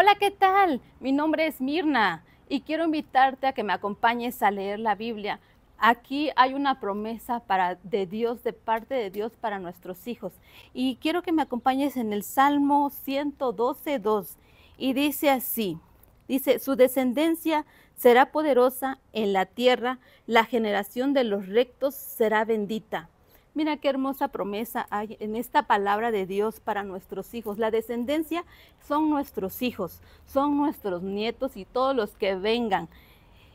Hola, ¿qué tal? Mi nombre es Mirna y quiero invitarte a que me acompañes a leer la Biblia. Aquí hay una promesa para, de Dios, de parte de Dios para nuestros hijos. Y quiero que me acompañes en el Salmo 112, 2. Y dice así, dice, su descendencia será poderosa en la tierra, la generación de los rectos será bendita. Mira qué hermosa promesa hay en esta palabra de Dios para nuestros hijos. La descendencia son nuestros hijos, son nuestros nietos y todos los que vengan.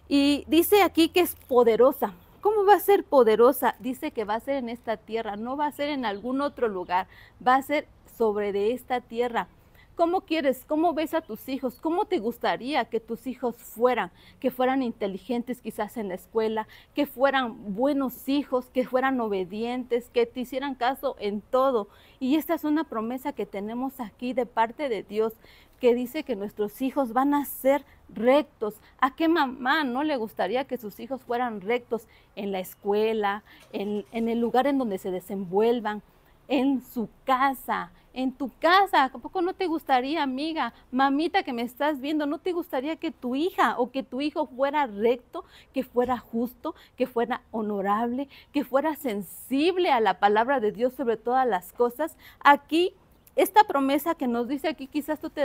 Y dice aquí que es poderosa. ¿Cómo va a ser poderosa? Dice que va a ser en esta tierra, no va a ser en algún otro lugar, va a ser sobre de esta tierra. ¿Cómo quieres? ¿Cómo ves a tus hijos? ¿Cómo te gustaría que tus hijos fueran? Que fueran inteligentes quizás en la escuela, que fueran buenos hijos, que fueran obedientes, que te hicieran caso en todo. Y esta es una promesa que tenemos aquí de parte de Dios que dice que nuestros hijos van a ser rectos. ¿A qué mamá no le gustaría que sus hijos fueran rectos en la escuela, en, el lugar en donde se desenvuelvan? en su casa, en tu casa. ¿A poco no te gustaría, amiga, mamita que me estás viendo, no te gustaría que tu hija o que tu hijo fuera recto, que fuera justo, que fuera honorable, que fuera sensible a la palabra de Dios sobre todas las cosas? Aquí esta promesa que nos dice aquí, quizás tú te,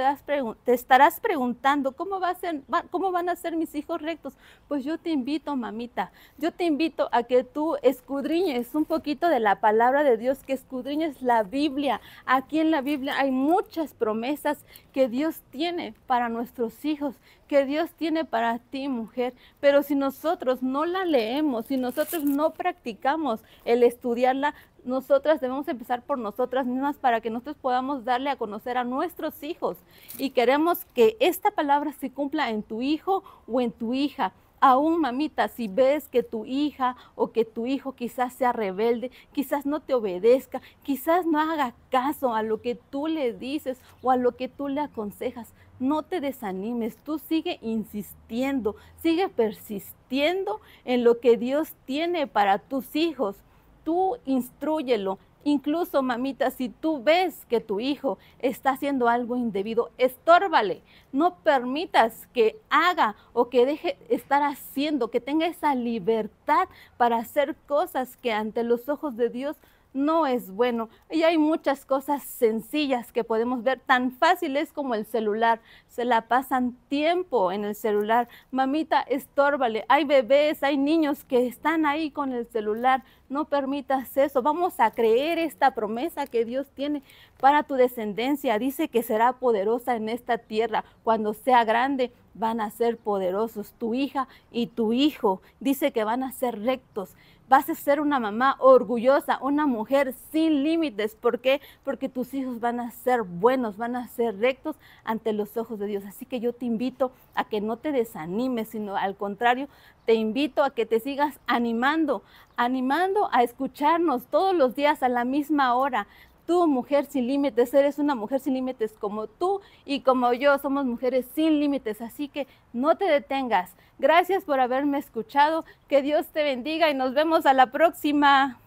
te estarás preguntando, ¿cómo, ¿cómo van a ser mis hijos rectos? Pues yo te invito, mamita, yo te invito a que tú escudriñes un poquito de la palabra de Dios, que escudriñes la Biblia. Aquí en la Biblia hay muchas promesas que Dios tiene para nuestros hijos, que Dios tiene para ti, mujer. Pero si nosotros no la leemos, si nosotros no practicamos el estudiarla, nosotras debemos empezar por nosotras mismas para que nosotros podamos darle a conocer a nuestros hijos. Y queremos que esta palabra se cumpla en tu hijo o en tu hija. Aún mamita, si ves que tu hija o que tu hijo quizás sea rebelde, quizás no te obedezca, quizás no haga caso a lo que tú le dices o a lo que tú le aconsejas, no te desanimes, tú sigue insistiendo, sigue persistiendo en lo que Dios tiene para tus hijos tú instruyelo. Incluso, mamita, si tú ves que tu hijo está haciendo algo indebido, estórbale. No permitas que haga o que deje estar haciendo, que tenga esa libertad para hacer cosas que ante los ojos de Dios no es bueno. Y hay muchas cosas sencillas que podemos ver tan fáciles como el celular. Se la pasan tiempo en el celular. Mamita, estórbale. Hay bebés, hay niños que están ahí con el celular. No permitas eso. Vamos a creer esta promesa que Dios tiene para tu descendencia. Dice que será poderosa en esta tierra cuando sea grande van a ser poderosos, tu hija y tu hijo. Dice que van a ser rectos. Vas a ser una mamá orgullosa, una mujer sin límites. ¿Por qué? Porque tus hijos van a ser buenos, van a ser rectos ante los ojos de Dios. Así que yo te invito a que no te desanimes, sino al contrario, te invito a que te sigas animando, animando a escucharnos todos los días a la misma hora, tú, mujer sin límites, eres una mujer sin límites como tú y como yo, somos mujeres sin límites, así que no te detengas. Gracias por haberme escuchado, que Dios te bendiga y nos vemos a la próxima.